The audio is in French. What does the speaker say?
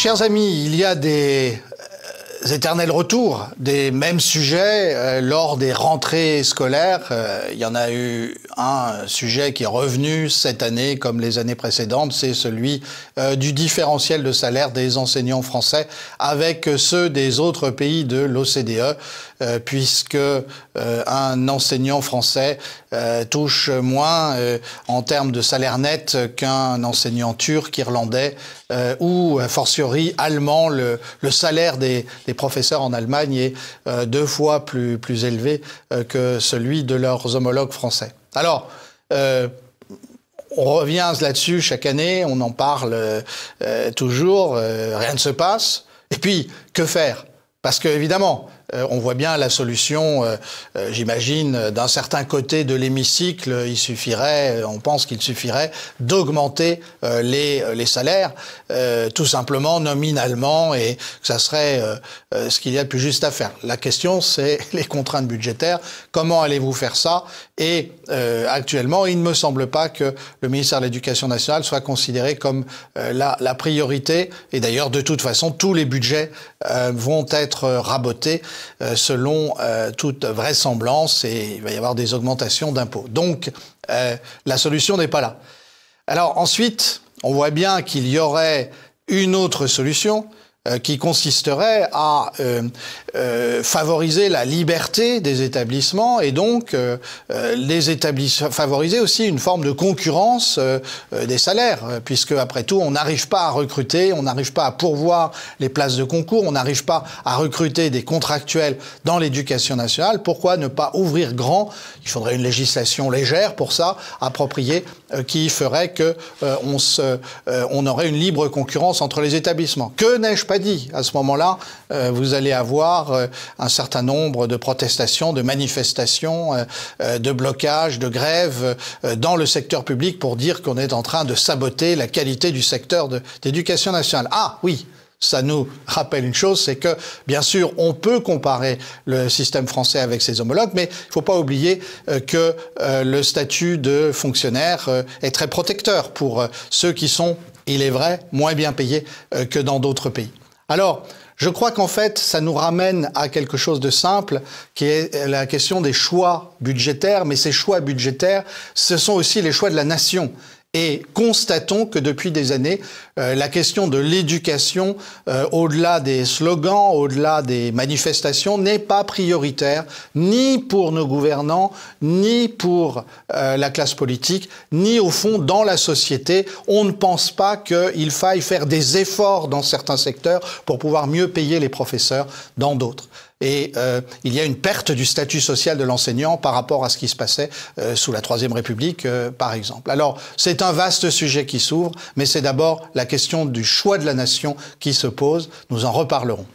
Chers amis, il y a des euh, éternels retours des mêmes sujets euh, lors des rentrées scolaires. Euh, il y en a eu un sujet qui est revenu cette année comme les années précédentes, c'est celui du différentiel de salaire des enseignants français avec ceux des autres pays de l'OCDE, puisque un enseignant français touche moins en termes de salaire net qu'un enseignant turc, irlandais ou euh, où, fortiori, allemand, le, salaire des, professeurs en Allemagne est euh, deux fois plus, élevé euh, que celui de leurs homologues français. Alors, on revient là-dessus chaque année, on en parle toujours, rien ne se passe. Et puis, que faire Parce que, évidemment, euh, on voit bien la solution, euh, euh, j'imagine, d'un certain côté de l'hémicycle, il suffirait, on pense qu'il suffirait d'augmenter les, salaires, tout simplement nominalement, et que ça serait ce qu'il y a de plus juste à faire. La question, c'est les contraintes budgétaires. Comment allez-vous faire ça Et actuellement, il ne me semble pas que le ministère de l'Éducation nationale soit considéré comme la, la, priorité. Et d'ailleurs, de toute façon, tous les budgets vont être rabotés. Euh, selon euh, toute vraisemblance, et il va y avoir des augmentations d'impôts. Donc, euh, la solution n'est pas là. Alors ensuite, on voit bien qu'il y aurait une autre solution, euh, qui consisterait à euh, euh, favoriser la liberté des établissements et donc les établissements favoriser aussi une forme de concurrence des salaires, puisque après tout, on n'arrive pas à recruter, on n'arrive pas à pourvoir les places de concours, on n'arrive pas à recruter des contractuels dans l'éducation nationale. Pourquoi ne pas ouvrir grand Il faudrait une législation légère pour ça, appropriée, qui ferait que on, se, on aurait une libre concurrence entre les établissements. Que n'ai-je pas dit. À ce moment-là, euh, vous allez avoir euh, un certain nombre de protestations, de manifestations, euh, de blocages, de grèves dans le secteur public pour dire qu'on est en train de saboter la qualité du secteur d'éducation nationale. Ah oui, ça nous rappelle une chose, c'est que, bien sûr, on peut comparer le système français avec ses homologues, mais il ne faut pas oublier que le statut de fonctionnaire est très protecteur pour ceux qui sont, il est vrai, moins bien payés que dans d'autres pays. Alors, je crois qu'en fait, ça nous ramène à quelque chose de simple, qui est la question des choix budgétaires, mais ces choix budgétaires, ce sont aussi les choix de la nation. Et constatons que depuis des années, euh, la question de l'éducation, euh, au-delà des slogans, au-delà des manifestations, n'est pas prioritaire, ni pour nos gouvernants, ni pour euh, la classe politique, ni au fond dans la société. On ne pense pas qu'il faille faire des efforts dans certains secteurs pour pouvoir mieux payer les professeurs dans d'autres et euh, il y a une perte du statut social de l'enseignant par rapport à ce qui se passait euh, sous la Troisième République, euh, par exemple. Alors, c'est un vaste sujet qui s'ouvre, mais c'est d'abord la question du choix de la nation qui se pose. Nous en reparlerons.